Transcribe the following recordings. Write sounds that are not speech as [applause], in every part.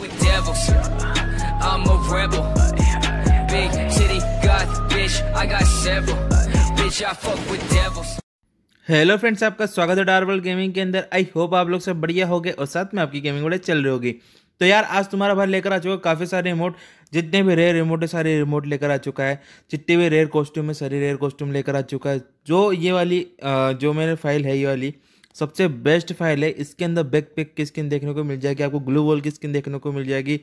with devils. I'm a rebel. Big city god bitch. I got several. Bitch, I fuck with devils. Hello friends आपका स्वागत है डार्वल gaming के अंदर I hope आप लोग सब बढ़िया हो और साथ में आपकी गेमिंग बड़े चल रही होगी तो यार आज तुम्हारा भाई लेकर आ चुका है काफ़ी सारे रिमोट जितने भी रेयर रिमोट है सारे रिमोट लेकर आ चुका है जितने भी रेयर कॉस्ट्यूम है सारे रेयर कॉस्ट्यूम लेकर आ चुका है जो ये वाली जो मेरे फाइल है ये वाली सबसे बेस्ट फाइल है इसके अंदर बैक पैक की स्किन देखने को मिल जाएगी आपको ग्लू वॉल की स्किन देखने को मिल जाएगी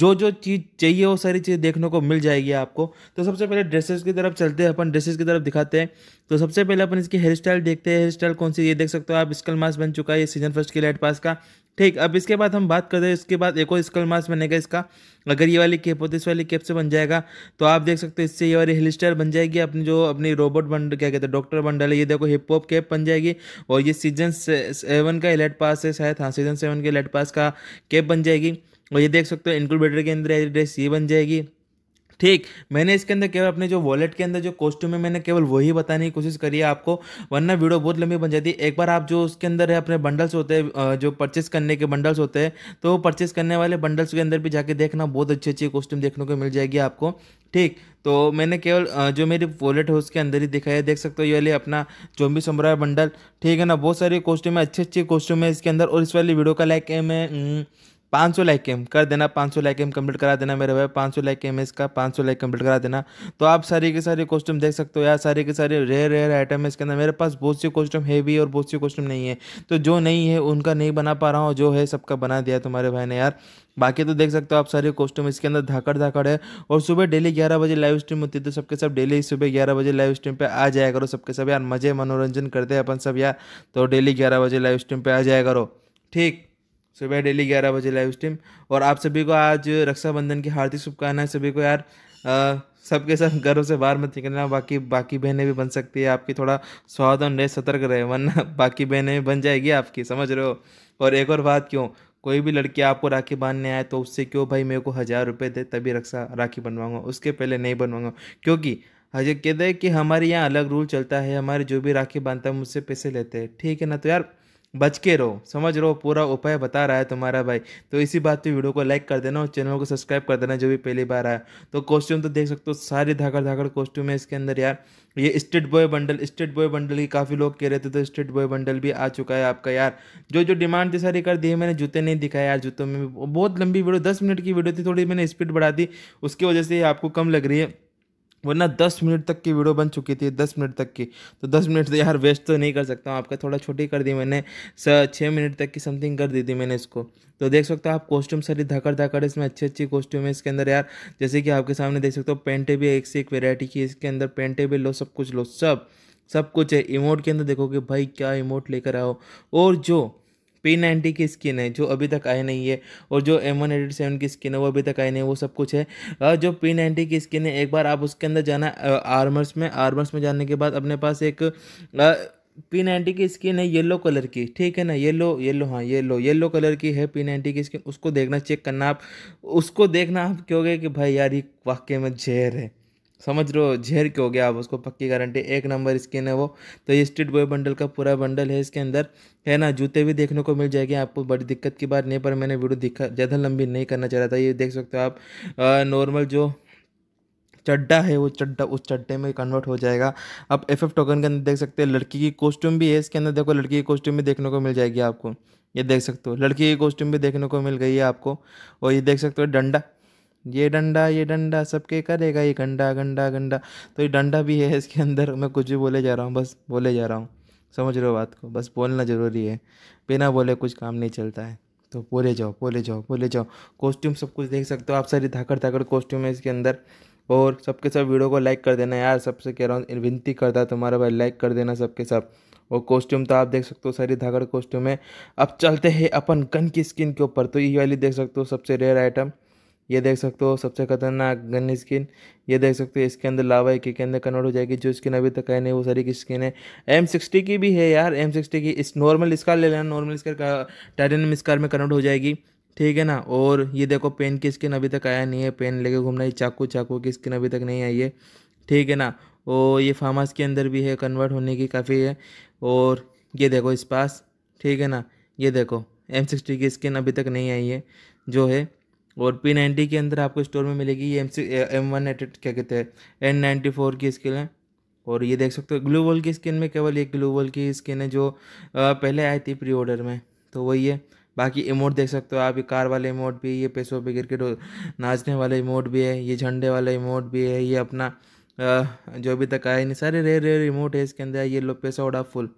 जो जो चीज़ चाहिए वो सारी चीज़ देखने को मिल जाएगी आपको तो सबसे पहले ड्रेसेस की तरफ चलते हैं अपन ड्रेसेस की तरफ दिखाते हैं तो सबसे पहले अपन इसकी हेयर स्टाइल देखते हैं हेयर स्टाइल कौन सी ये देख सकते हो आप स्कल मास्क बन चुका है ये सीजन फर्स्ट के लाइट पास का ठीक अब इसके बाद हम बात करते हैं इसके बाद एक और स्कल मास्क बनेगा इसका अगर ये वाली केप होती तो इस वाली केप से बन जाएगा तो आप देख सकते हो इससे ये वाली हेयर स्टाइल बन जाएगी अपनी जो अपनी रोबोट बन क्या कहते हैं डॉक्टर बन डाले ये देखो हिप हॉप केप बन जाएगी और ये सीजन सेवन का एलेट पास है शायद हाँ सीजन सेवन के एलेट पास का केप बन जाएगी और ये देख सकते हो इंक्यूबेटर के अंदर एड्रेस ये बन जाएगी ठीक मैंने इसके अंदर केवल अपने जो वॉलेट के अंदर जो कॉस्ट्यूम है मैंने केवल वही बताने की कोशिश करी है आपको वरना वीडियो बहुत लंबी बन जाती है एक बार आप जो उसके अंदर है अपने बंडल्स होते हैं जो परचेस करने के बंडल्स होते हैं तो परचेस करने वाले बंडल्स के अंदर भी जाके देखना बहुत अच्छी अच्छी कॉस्ट्यूम देखने को मिल जाएगी आपको ठीक तो मैंने केवल जो मेरी वॉलेट है उसके अंदर ही दिखाया है देख सकते हो ये वाले अपना जोम्बी समरा बंडल ठीक है ना बहुत सारी कॉस्ट्यूम है अच्छी अच्छी कॉस्ट्यूम है इसके अंदर और इस वाली वीडियो का लाइक मैं पाँच सौ लाइक एम कर देना पाँच सौ लाइक एम कम्प्लीट करा देना मेरे भाई पाँच सौ लाइक एम इसका पाँच सौ लाइक कम्प्लीट करा देना तो आप सारी के सारे कॉस्ट्यूम देख सकते हो यार सारे के सारे रेयर रेयर आइटम है इसके अंदर मेरे पास बहुत सी कॉस्ट्यूम है भी और बहुत सी कॉस्ट्यूम नहीं है तो जो नहीं है उनका नहीं बना पा रहा हूँ जो है सबका बना दिया तुम्हारे भाई ने यार बाकी तो देख सकते हो आप सारे कॉस्ट्यूम इसके अंदर धाकड़ धाकड़ है और सुबह डेली ग्यारह बजे लाइव स्ट्रीम होती है तो सबके सब डेली सुबह ग्यारह बजे लाइव स्ट्रीम पर आ जाया करो सबके सब यार मज़े मनोरंजन करते हैं अपन सब यार तो डेली ग्यारह बजे लाइव स्ट्रीम पर आ जाया करो ठीक सुबह डेली ग्यारह बजे लाइव स्ट्रीम और आप सभी को आज रक्षाबंधन की हार्दिक शुभकामनाएं सभी को यार सबके साथ घरों से बाहर मत निकलना बाकी बाकी बहनें भी बन सकती है आपकी थोड़ा और रहे सतर्क रहे वरना [laughs] बाकी बहनें भी बन जाएगी आपकी समझ रहे हो और एक और बात क्यों कोई भी लड़की आपको राखी बांधने आए तो उससे क्यों भाई मेरे को हज़ार रुपये दे तभी रक्षा राखी बनवाऊंगा उसके पहले नहीं बनवाऊंगा क्योंकि हजर कहते हैं कि हमारे यहाँ अलग रूल चलता है हमारे जो भी राखी बांधता है मुझसे पैसे लेते हैं ठीक है ना तो यार बच के रहो समझ रहो पूरा उपाय बता रहा है तुम्हारा भाई तो इसी बात पे वीडियो को लाइक कर देना और चैनल को सब्सक्राइब कर देना जो भी पहली बार आया तो कॉस्ट्यूम तो देख सकते हो सारे धाकड़ धाकड़ कॉस्ट्यूम है इसके अंदर यार ये state boy bundle state boy bundle की काफ़ी लोग कह रहे थे तो स्टेट बॉय बंडल भी आ चुका है आपका यार जो जो डिमांड थी सारी कर दी है मैंने जूते नहीं दिखाए यार जूतों में बहुत लंबी वीडियो दस मिनट की वीडियो थी थोड़ी मैंने स्पीड बढ़ा दी उसकी वजह से आपको कम लग रही है वरना दस मिनट तक की वीडियो बन चुकी थी दस मिनट तक की तो दस मिनट तो यार वेस्ट तो नहीं कर सकता हूँ आपका थोड़ा छोटी कर दी मैंने छः मिनट तक की समथिंग कर दी थी मैंने इसको तो देख सकते हो आप कॉस्ट्यूम सारी धाकर धाकर इसमें अच्छी अच्छी कॉस्ट्यूम है इसके अंदर यार जैसे कि आपके सामने देख सकते हो पेंटें भी एक से एक वेरायटी की इसके अंदर पेंटें भी लो सब कुछ लो सब सब कुछ है इमोट के अंदर देखोगे भाई क्या इमोट लेकर आओ और जो पी नाइन्टी की स्किन है जो अभी तक आई नहीं है और जो एम वन एटी सेवन की स्किन है वो अभी तक आई नहीं है वो सब कुछ है जो पी नाइन्टी की स्किन है एक बार आप उसके अंदर जाना आर्मर्स में आर्मर्स में जाने के बाद अपने पास एक आ, पी नाइन्टी की स्किन है येलो कलर की ठीक है ना येलो येलो हाँ येलो येलो कलर की है पी नाइन्टी की स्किन उसको देखना चेक करना आप उसको देखना आप कहोगे कि भाई यार ये वाकई में जहर है समझ लो झेर के हो गया अब उसको पक्की गारंटी एक नंबर स्किन है वो तो ये स्ट्रीट बॉय बंडल का पूरा बंडल है इसके अंदर है ना जूते भी देखने को मिल जाएंगे आपको बड़ी दिक्कत की बात नहीं पर मैंने वीडियो दिखा ज़्यादा लंबी नहीं करना चाह रहा था ये देख सकते हो आप नॉर्मल जो चड्डा है वो चड्डा उस चड्डे में कन्वर्ट हो जाएगा आप एफ एफ टोकन के अंदर देख सकते हैं लड़की की कॉस्ट्यूम भी है इसके अंदर देखो लड़की की कॉस्ट्यूम भी देखने को मिल जाएगी आपको ये देख सकते हो लड़की की कॉस्ट्यूम भी देखने को मिल गई है आपको और ये देख सकते हो डंडा ये डंडा ये डंडा सबके करेगा ये गंडा गंडा गंडा तो ये डंडा भी है इसके अंदर मैं कुछ भी बोले जा रहा हूँ बस बोले जा रहा हूँ समझ रहे हो बात को बस बोलना ज़रूरी है बिना बोले कुछ काम नहीं चलता है तो बोले जाओ बोले जाओ बोले जाओ कॉस्ट्यूम सब कुछ देख सकते हो आप सारी धाकड़ धाकड़ कॉस्ट्यूम है इसके अंदर और सबके सब वीडियो को लाइक कर देना यार सबसे कह रहा हूँ विनती करता है तुम्हारा भाई लाइक कर देना सबके सब और कॉस्ट्यूम तो आप देख सकते हो सारी धाकड़ कॉस्ट्यूम है अब चलते हैं अपन गन की स्किन के ऊपर तो ये वाली देख सकते हो सबसे रेयर आइटम ये देख सकते हो सबसे खतरनाक गन स्किन ये देख सकते हो इसके अंदर लावा के के अंदर कन्वर्ट हो जाएगी जो स्किन अभी तक है नहीं वो सारी की स्किन है एम सिक्सटी की भी है यार एम सिक्सटी की इस नॉर्मल स्कार ले लेना नॉर्मल स्कार का टाइटन स्कार में कन्वर्ट हो जाएगी ठीक है ना और ये देखो पेन की स्किन अभी तक आया नहीं है पेन लेके घूमना ही चाकू चाकू की स्किन अभी तक नहीं आई है ठीक है ना और ये फार्म हाउस के अंदर भी है कन्वर्ट होने की काफ़ी है और ये देखो इस पास ठीक है ना ये देखो एम सिक्सटी की स्किन अभी तक नहीं आई है जो है और पी नाइन्टी के अंदर आपको स्टोर में मिलेगी ये M C M one eight क्या कहते हैं एन नाइन्टी फोर की स्किन है और ये देख सकते हो ग्लू वॉल की स्किन में केवल एक ग्लू वॉल की स्किन है जो पहले आई थी प्री ऑर्डर में तो वही है बाकी इमोट देख सकते हो आप ये कार वाले इमोट भी ये पैसों पर क्रिकेट नाचने वाला इमोट भी है ये झंडे वाला इमोट भी है ये अपना जो अभी तक आया नहीं सारे रेयर रेयर इमोट है इसके अंदर ये लो पैसा उड़ा फुल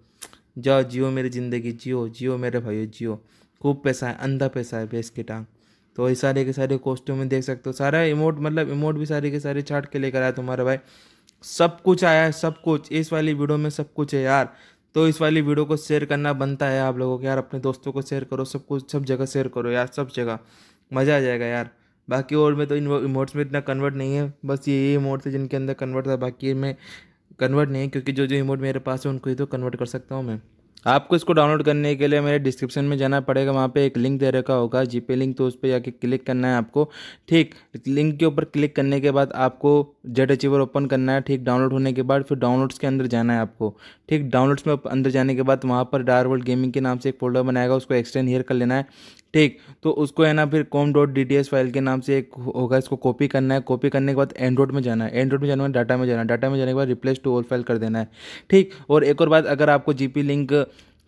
जाओ जियो मेरी ज़िंदगी जियो जियो मेरे भाइयों जियो खूब पैसा है अंधा पैसा है बेस की टांग तो ये सारे के सारे कॉस्ट्यूम में देख सकते हो सारा इमोट मतलब इमोट भी सारे के सारे छाट के लेकर आया तुम्हारा भाई सब कुछ आया है सब कुछ इस वाली वीडियो में सब कुछ है यार तो इस वाली वीडियो को शेयर करना बनता है आप लोगों को यार अपने दोस्तों को शेयर करो सब कुछ सब जगह शेयर करो यार सब जगह मज़ा आ जाएगा यार बाकी और मैं तो इन इमोट्स में इतना कन्वर्ट नहीं है बस ये ये इमोट थे जिनके अंदर कन्वर्ट था बाकी में कन्वर्ट नहीं क्योंकि जो जो इमोट मेरे पास है उनको ही तो कन्वर्ट कर सकता हूँ मैं आपको इसको डाउनलोड करने के लिए मेरे डिस्क्रिप्शन में जाना पड़ेगा वहाँ पे एक लिंक दे रखा होगा जीपे लिंक तो उस पर जाके क्लिक करना है आपको ठीक लिंक के ऊपर क्लिक करने के बाद आपको जेड अचीवर ओपन करना है ठीक डाउनलोड होने के बाद फिर डाउनलोड्स के अंदर जाना है आपको ठीक डाउनलोड्स में अंदर जाने के बाद वहाँ पर डार वर्ल्ड गेमिंग के नाम से एक फोल्डर बनाएगा उसको एक्सटेंड हेयर कर लेना है ठीक तो उसको है ना फिर com dot D T S file के नाम से एक होगा इसको कॉपी करना है कॉपी करने के बाद एंड्रॉइड में जाना है एंड्रॉइड में जाने के बाद डाटा में जाना है डाटा में जाने के बाद रिप्लेस टू ऑल फाइल कर देना है ठीक और एक और बात अगर आपको जी पी लिंक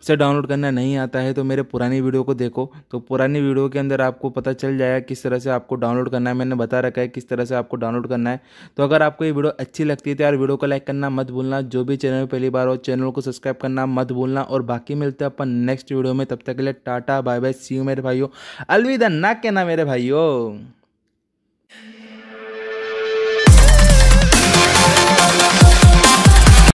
से डाउनलोड करना नहीं आता है तो मेरे पुरानी वीडियो को देखो तो पुरानी वीडियो के अंदर आपको पता चल जाएगा किस तरह से आपको डाउनलोड करना है मैंने बता रखा है किस तरह से आपको डाउनलोड करना है तो अगर आपको ये वीडियो अच्छी लगती है तो यार वीडियो को लाइक करना मत भूलना जो भी चैनल पहली बार हो चैनल को सब्सक्राइब करना मत भूलना और बाकी मिलते हैं अपन नेक्स्ट वीडियो में तब तक के लिए टाटा बाय बाय सी यू मेरे भाइयों अलविदा ना कहना मेरे भाइयों